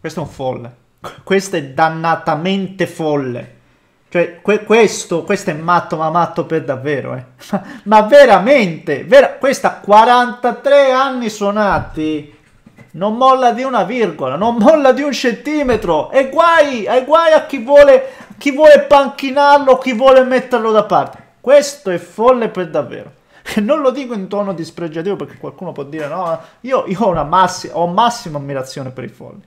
Questo è un folle. Questo è dannatamente folle. Cioè, que- questo, questo, è matto, ma matto per davvero, eh. ma veramente, vera- questa 43 anni suonati, non molla di una virgola, non molla di un centimetro, e guai, e guai a chi vuole, chi vuole panchinarlo, chi vuole metterlo da parte. Questo è folle per davvero. E non lo dico in tono dispregiativo perché qualcuno può dire no, io, io ho, una massi- ho massima ammirazione per i folli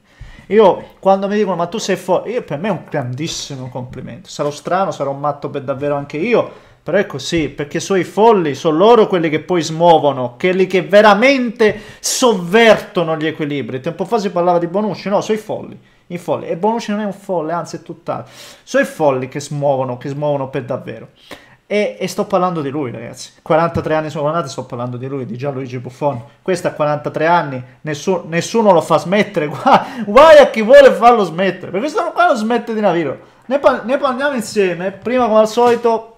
io quando mi dicono ma tu sei fuori, io, per me è un grandissimo complimento. Sarò strano, sarò matto per davvero anche io. Però è così, perché sono i folli, sono loro quelli che poi smuovono, quelli che veramente sovvertono gli equilibri. Tempo fa si parlava di Bonucci, no, sono i folli, i folli. E Bonucci non è un folle, anzi è tutt'altro. Sono i folli che smuovono, che smuovono per davvero. E, e, sto parlando di lui, ragazzi. 43 anni sono andati, sto parlando di lui, di Gianluigi Buffon. Questo ha 43 anni, nessuno, nessuno lo fa smettere. Guai a chi vuole farlo smettere, perché questo qua non smette di Naviro. Ne, par ne parliamo insieme. Prima, come al solito,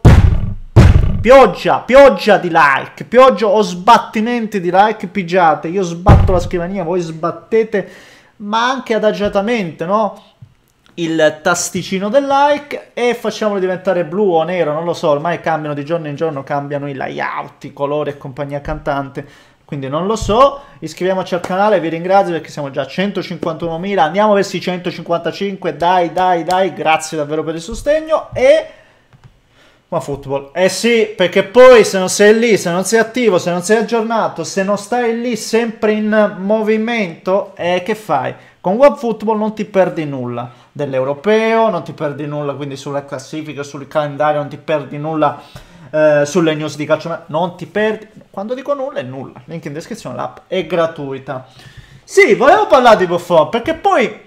pioggia, pioggia di like, pioggia o sbattimenti di like. Pigiate, io sbatto la scrivania, voi sbattete, ma anche adagiatamente, no? il tasticino del like e facciamolo diventare blu o nero, non lo so, ormai cambiano di giorno in giorno, cambiano i layout, i colori e compagnia cantante, quindi non lo so, iscriviamoci al canale, vi ringrazio perché siamo già a 151.000, andiamo verso i 155, dai dai dai, grazie davvero per il sostegno e... Ma football, eh sì, perché poi se non sei lì, se non sei attivo, se non sei aggiornato, se non stai lì sempre in movimento, eh che fai? Con Web Football non ti perdi nulla dell'europeo, non ti perdi nulla quindi sulla classifica, sul calendario, non ti perdi nulla eh, sulle news di calcio, non ti perdi. Quando dico nulla è nulla. Link in descrizione, l'app è gratuita. Sì, volevo parlare di Buffon perché poi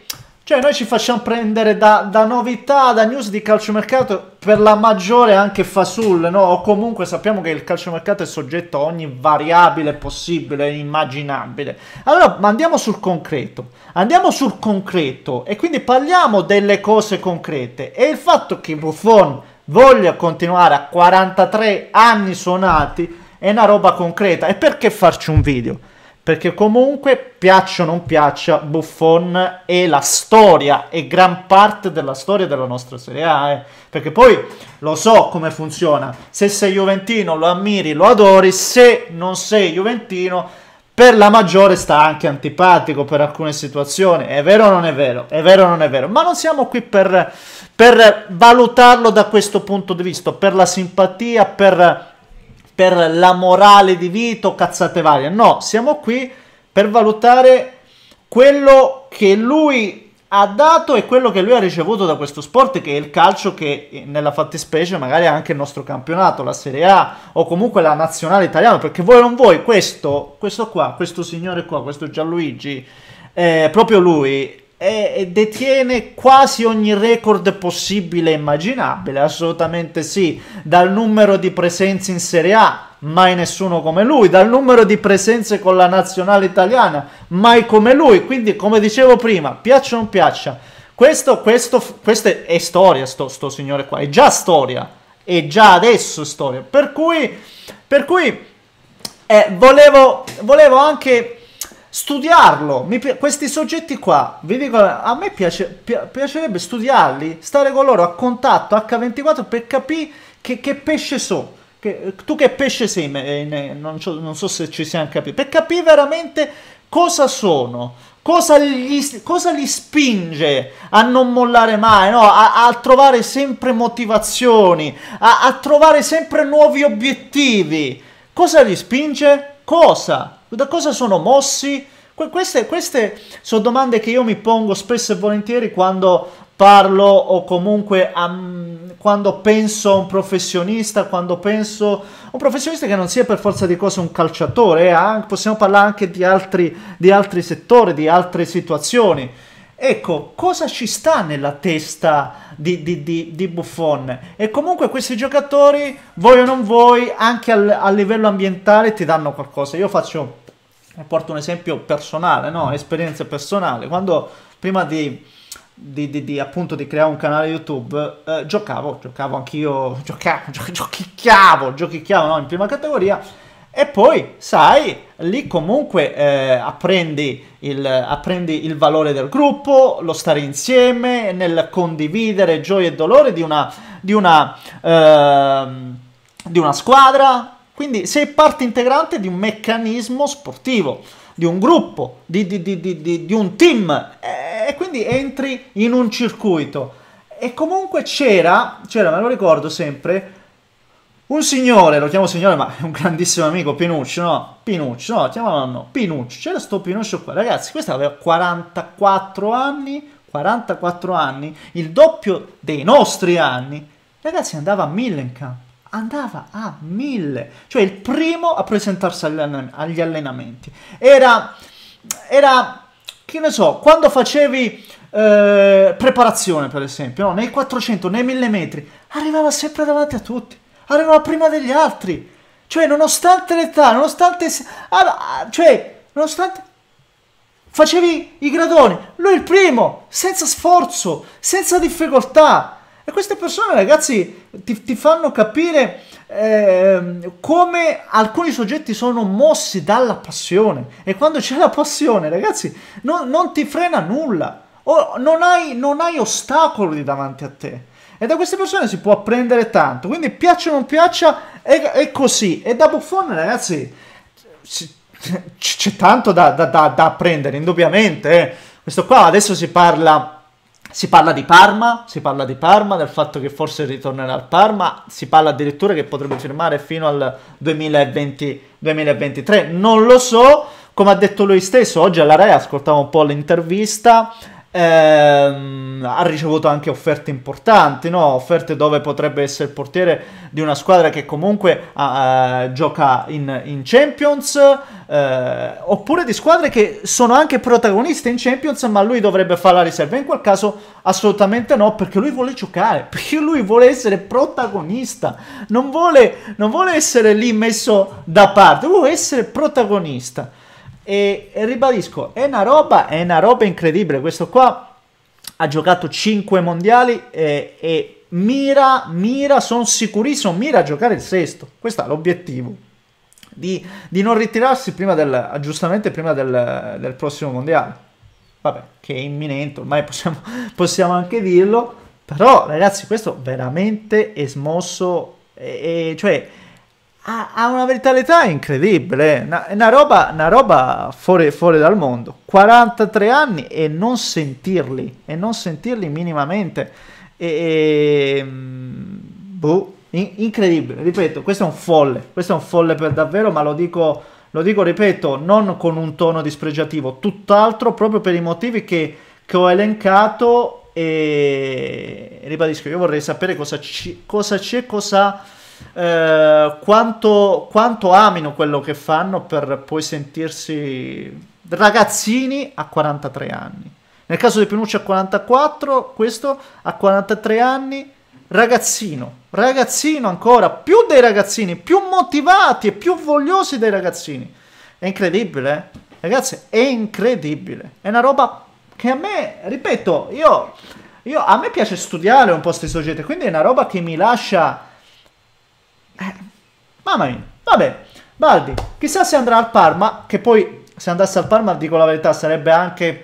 cioè noi ci facciamo prendere da, da, novità, da news di calciomercato per la maggiore anche fasulle, no? O comunque sappiamo che il calciomercato è soggetto a ogni variabile possibile, e immaginabile. Allora, ma andiamo sul concreto. Andiamo sul concreto e quindi parliamo delle cose concrete. E il fatto che Buffon voglia continuare a 43 anni suonati è una roba concreta. E perché farci un video? perché comunque piaccia o non piaccia Buffon è la storia, è gran parte della storia della nostra Serie A, eh. perché poi lo so come funziona, se sei Juventino lo ammiri, lo adori, se non sei Juventino per la maggiore sta anche antipatico per alcune situazioni, è vero o non è vero, è vero o non è vero, ma non siamo qui per, per valutarlo da questo punto di vista, per la simpatia, per per la morale di Vito, cazzate varie. No, siamo qui per valutare quello che lui ha dato e quello che lui ha ricevuto da questo sport, che è il calcio, che nella fattispecie magari è anche il nostro campionato, la Serie A o comunque la nazionale italiana, perché voi non voi, questo, questo qua, questo signore qua, questo Gianluigi, eh, proprio lui e detiene quasi ogni record possibile e immaginabile, assolutamente sì, dal numero di presenze in Serie A, mai nessuno come lui, dal numero di presenze con la nazionale italiana, mai come lui, quindi come dicevo prima, piaccia o non piaccia, questo, questo, questa è storia, sto, sto signore qua, è già storia, è già adesso storia, per cui, per cui eh, volevo, volevo anche studiarlo. Mi, questi soggetti qua, vi dico, a me piace, pi, piacerebbe studiarli, stare con loro a contatto H24 per capire che, che pesce sono. Che, tu che pesce sei, eh, non so, non, so se ci siamo capiti, per capire veramente cosa sono, cosa gli, cosa li spinge a non mollare mai, no? a, a, trovare sempre motivazioni, a, a trovare sempre nuovi obiettivi. Cosa li spinge? Cosa? Da cosa sono mossi? Que queste, queste sono domande che io mi pongo spesso e volentieri quando parlo o comunque um, quando penso a un professionista, quando penso a un professionista che non sia per forza di cose un calciatore, eh? possiamo parlare anche di altri, di altri settori, di altre situazioni. Ecco, cosa ci sta nella testa di, di, di, di, Buffon? E comunque questi giocatori, voi o non voi, anche al, a livello ambientale ti danno qualcosa. Io faccio porto un esempio personale, no? Mm. esperienza personale, quando prima di, di, di, di, appunto di creare un canale YouTube eh, giocavo, giocavo anch'io, giocavo, gio, giochicchiavo, giochicchiavo no? in prima categoria e poi, sai, lì comunque eh, apprendi, il, apprendi, il, valore del gruppo, lo stare insieme, nel condividere gioie e dolore di una, di una, eh, di una squadra, quindi sei parte integrante di un meccanismo sportivo, di un gruppo, di, di, di, di un team e quindi entri in un circuito. E comunque c'era, c'era, me lo ricordo sempre, un signore, lo chiamo signore ma è un grandissimo amico, Pinuccio, no? Pinuccio, no, chiamavano Pinuccio, c'era sto Pinuccio qua, ragazzi, questo aveva 44 anni, 44 anni, il doppio dei nostri anni, ragazzi andava a Millenkamp andava a mille, cioè il primo a presentarsi agli allenamenti. Era, era che ne so, quando facevi eh, preparazione per esempio, no? nei 400, nei 1000 metri, arrivava sempre davanti a tutti, arrivava prima degli altri, cioè nonostante l'età, nonostante... cioè, nonostante... Facevi i gradoni, lui il primo, senza sforzo, senza difficoltà, e queste persone, ragazzi, ti, ti fanno capire eh, come alcuni soggetti sono mossi dalla passione. E quando c'è la passione, ragazzi, non, non ti frena nulla. O non hai, non hai ostacoli davanti a te. E da queste persone si può apprendere tanto. Quindi, piaccia o non piaccia, è, è così. E da buffone, ragazzi, c'è tanto da, da, da apprendere, indubbiamente. Eh. Questo qua adesso si parla si parla di Parma, si parla di Parma, del fatto che forse ritornerà al Parma, si parla addirittura che potrebbe firmare fino al 2020, 2023, non lo so, come ha detto lui stesso, oggi alla Rea ascoltavo un po' l'intervista, ehm, ha ricevuto anche offerte importanti, no? offerte dove potrebbe essere il portiere di una squadra che comunque uh, gioca in, in Champions, eh, oppure di squadre che sono anche protagoniste in Champions, ma lui dovrebbe fare la riserva. In quel caso assolutamente no, perché lui vuole giocare, perché lui vuole essere protagonista, non vuole, non vuole essere lì messo da parte, vuole essere protagonista. E, e ribadisco, è una roba, è una roba incredibile. Questo qua ha giocato 5 mondiali e, e mira, mira, sono sicurissimo, mira a giocare il sesto. Questo è l'obiettivo. Di, di, non ritirarsi prima del, giustamente prima del, del, prossimo mondiale. Vabbè, che è imminente, ormai possiamo, possiamo anche dirlo. Però, ragazzi, questo veramente è smosso. E, e, cioè, ha, una vitalità incredibile, è una, una, roba, una roba fuori, fuori, dal mondo. 43 anni e non sentirli, e non sentirli minimamente. E, e mm, boh, in, incredibile, ripeto, questo è un folle, questo è un folle per davvero, ma lo dico, lo dico, ripeto, non con un tono dispregiativo, tutt'altro proprio per i motivi che, che ho elencato e ribadisco, io vorrei sapere cosa, ci, cosa c'è, cosa eh, quanto, quanto amino quello che fanno per poi sentirsi ragazzini a 43 anni. Nel caso di Pinucci a 44, questo a 43 anni, ragazzino, ragazzino ancora, più dei ragazzini, più motivati e più vogliosi dei ragazzini. È incredibile, eh? ragazzi, è incredibile. È una roba che a me, ripeto, io, io a me piace studiare un po' questi soggetti, quindi è una roba che mi lascia eh. mamma mia. Vabbè, Baldi, chissà se andrà al Parma, che poi se andasse al Parma, dico la verità, sarebbe anche...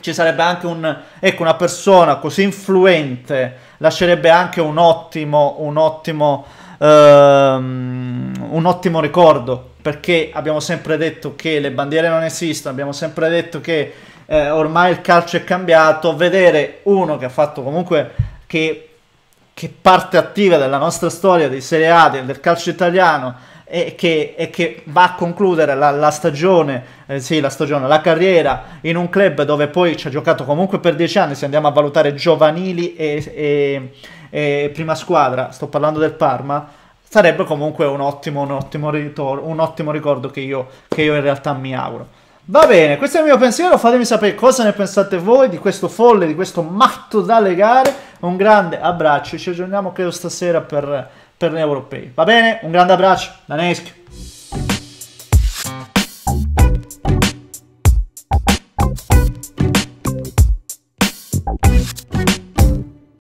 Ci sarebbe anche un, ecco, una persona così influente, lascerebbe anche un ottimo, un ottimo, ehm, un ottimo ricordo, perché abbiamo sempre detto che le bandiere non esistono, abbiamo sempre detto che eh, ormai il calcio è cambiato, vedere uno che ha fatto comunque, che che parte attiva della nostra storia di Serie A, del, calcio italiano e che, e che va a concludere la, la stagione, eh, sì, la stagione, la carriera in un club dove poi ci ha giocato comunque per dieci anni, se andiamo a valutare giovanili e, e, e prima squadra, sto parlando del Parma, sarebbe comunque un ottimo, un ottimo, ritor- un ottimo ricordo che io, che io in realtà mi auguro. Va bene, questo è il mio pensiero, fatemi sapere cosa ne pensate voi di questo folle, di questo matto da legare. Un grande abbraccio, ci aggiorniamo credo stasera per, per gli europei. Va bene? Un grande abbraccio da Nesk.